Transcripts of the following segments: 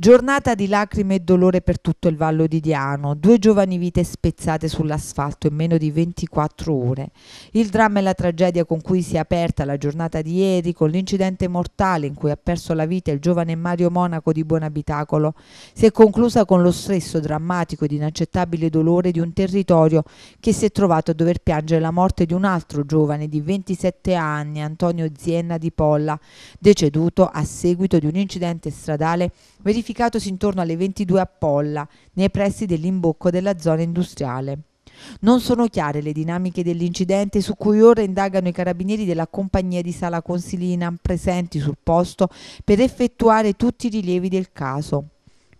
Giornata di lacrime e dolore per tutto il Vallo di Diano, due giovani vite spezzate sull'asfalto in meno di 24 ore. Il dramma e la tragedia con cui si è aperta la giornata di ieri con l'incidente mortale in cui ha perso la vita il giovane Mario Monaco di Buonabitacolo si è conclusa con lo stesso drammatico ed inaccettabile dolore di un territorio che si è trovato a dover piangere la morte di un altro giovane di 27 anni, Antonio Zienna di Polla, deceduto a seguito di un incidente stradale verificatosi intorno alle 22 a Polla, nei pressi dell'imbocco della zona industriale. Non sono chiare le dinamiche dell'incidente su cui ora indagano i carabinieri della compagnia di Sala Consilina presenti sul posto per effettuare tutti i rilievi del caso.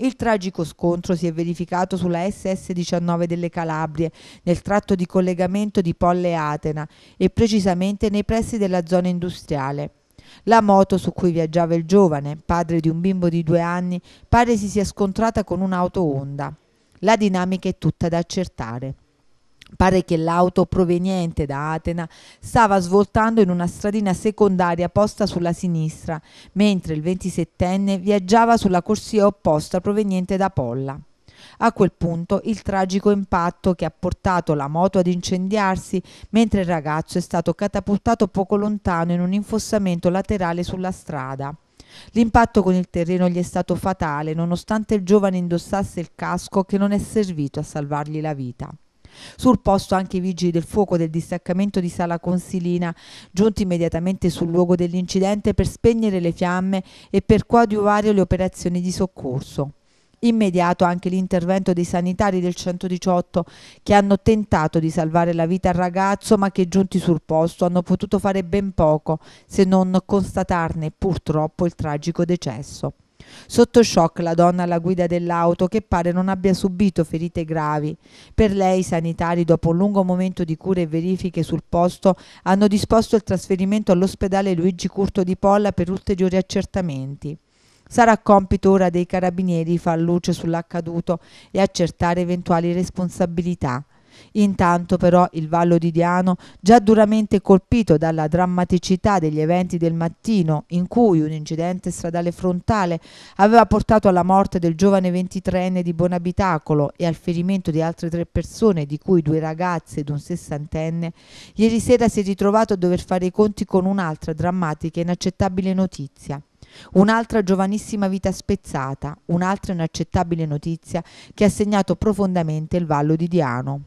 Il tragico scontro si è verificato sulla SS19 delle Calabrie, nel tratto di collegamento di Polle Atena e precisamente nei pressi della zona industriale. La moto su cui viaggiava il giovane, padre di un bimbo di due anni, pare si sia scontrata con un'auto Honda. La dinamica è tutta da accertare. Pare che l'auto proveniente da Atena stava svoltando in una stradina secondaria posta sulla sinistra, mentre il 27enne viaggiava sulla corsia opposta proveniente da Polla. A quel punto il tragico impatto che ha portato la moto ad incendiarsi mentre il ragazzo è stato catapultato poco lontano in un infossamento laterale sulla strada. L'impatto con il terreno gli è stato fatale nonostante il giovane indossasse il casco che non è servito a salvargli la vita. Sul posto anche i vigili del fuoco del distaccamento di Sala Consilina, giunti immediatamente sul luogo dell'incidente per spegnere le fiamme e per coadiuvare le operazioni di soccorso immediato anche l'intervento dei sanitari del 118 che hanno tentato di salvare la vita al ragazzo ma che giunti sul posto hanno potuto fare ben poco se non constatarne purtroppo il tragico decesso. Sotto shock la donna alla guida dell'auto che pare non abbia subito ferite gravi. Per lei i sanitari dopo un lungo momento di cure e verifiche sul posto hanno disposto il trasferimento all'ospedale Luigi Curto di Polla per ulteriori accertamenti. Sarà compito ora dei carabinieri far luce sull'accaduto e accertare eventuali responsabilità. Intanto però il Vallo di Diano, già duramente colpito dalla drammaticità degli eventi del mattino in cui un incidente stradale frontale aveva portato alla morte del giovane 23enne di Bonabitacolo e al ferimento di altre tre persone, di cui due ragazze ed un sessantenne, ieri sera si è ritrovato a dover fare i conti con un'altra drammatica e inaccettabile notizia. Un'altra giovanissima vita spezzata, un'altra inaccettabile notizia che ha segnato profondamente il Vallo di Diano.